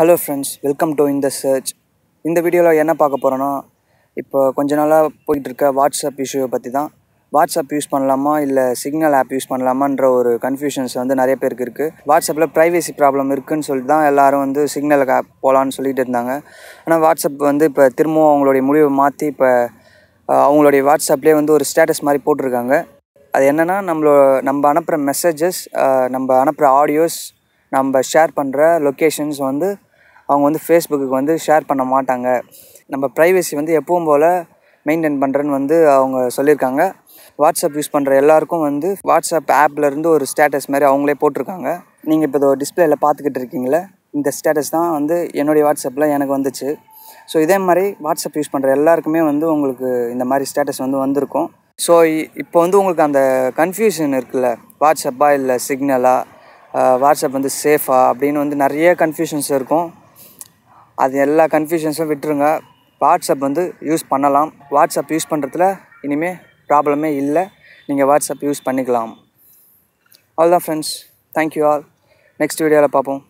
hello friends welcome to இந்த church இந்த வீடியோவில் என்ன பார்க்க போகிறோன்னா இப்போ கொஞ்ச நாளாக போயிட்டுருக்க வாட்ஸ்அப் இஷ்யூவை பற்றி தான் வாட்ஸ்அப் யூஸ் பண்ணலாமா இல்லை சிக்னல் ஆப் யூஸ் பண்ணலாமான்ற ஒரு கன்ஃபியூஷன்ஸ் வந்து நிறைய பேருக்கு இருக்குது வாட்ஸ்அப்பில் ப்ரைவேசி ப்ராப்ளம் இருக்குதுன்னு சொல்லிட்டு தான் எல்லோரும் வந்து சிக்னல் ஆப் போகலான்னு சொல்லிகிட்டு இருந்தாங்க ஆனால் வாட்ஸ்அப் வந்து இப்போ திரும்பவும் அவங்களுடைய முடிவை மாற்றி இப்போ அவங்களுடைய வாட்ஸ்அப்லேயே வந்து ஒரு ஸ்டேட்டஸ் மாதிரி போட்டிருக்காங்க அது என்னென்னா நம்மளோ நம்ம அனுப்புகிற மெசேஜஸ் நம்ம அனுப்புகிற ஆடியோஸ் நம்ம ஷேர் பண்ணுற லொக்கேஷன்ஸ் வந்து அவங்க வந்து ஃபேஸ்புக்கு வந்து ஷேர் பண்ண மாட்டாங்க நம்ம ப்ரைவசி வந்து எப்பவும் போல் மெயின்டைன் பண்ணுறேன்னு வந்து அவங்க சொல்லியிருக்காங்க வாட்ஸ்அப் யூஸ் பண்ணுற எல்லாருக்கும் வந்து வாட்ஸ்அப் ஆப்லேருந்து ஒரு ஸ்டேட்டஸ் மாதிரி அவங்களே போட்டிருக்காங்க நீங்கள் இப்போ இதோ டிஸ்பிளேயில் பார்த்துக்கிட்டு இருக்கீங்களே இந்த ஸ்டேட்டஸ் தான் வந்து என்னுடைய வாட்ஸ்அப்பில் எனக்கு வந்துச்சு ஸோ இதே மாதிரி வாட்ஸ்அப் யூஸ் பண்ணுற எல்லாருக்குமே வந்து உங்களுக்கு இந்த மாதிரி ஸ்டேட்டஸ் வந்து வந்திருக்கும் ஸோ இப்போ வந்து உங்களுக்கு அந்த கன்ஃபியூஷன் இருக்குல்ல வாட்ஸ்அப்பா இல்லை சிக்னலா வாட்ஸ்அப் வந்து சேஃபா அப்படின்னு வந்து நிறைய கன்ஃபியூஷன்ஸ் இருக்கும் அது எல்லா கன்ஃபியூஷன்ஸும் விட்டுருங்க வாட்ஸ்அப் வந்து யூஸ் பண்ணலாம் வாட்ஸ்அப் யூஸ் பண்ணுறதுல இனிமேல் ப்ராப்ளமே இல்லை நீங்கள் வாட்ஸ்அப் யூஸ் பண்ணிக்கலாம் அவ்வளோதான் ஃப்ரெண்ட்ஸ் தேங்க்யூ ஆல் நெக்ஸ்ட் வீடியோவில் பார்ப்போம்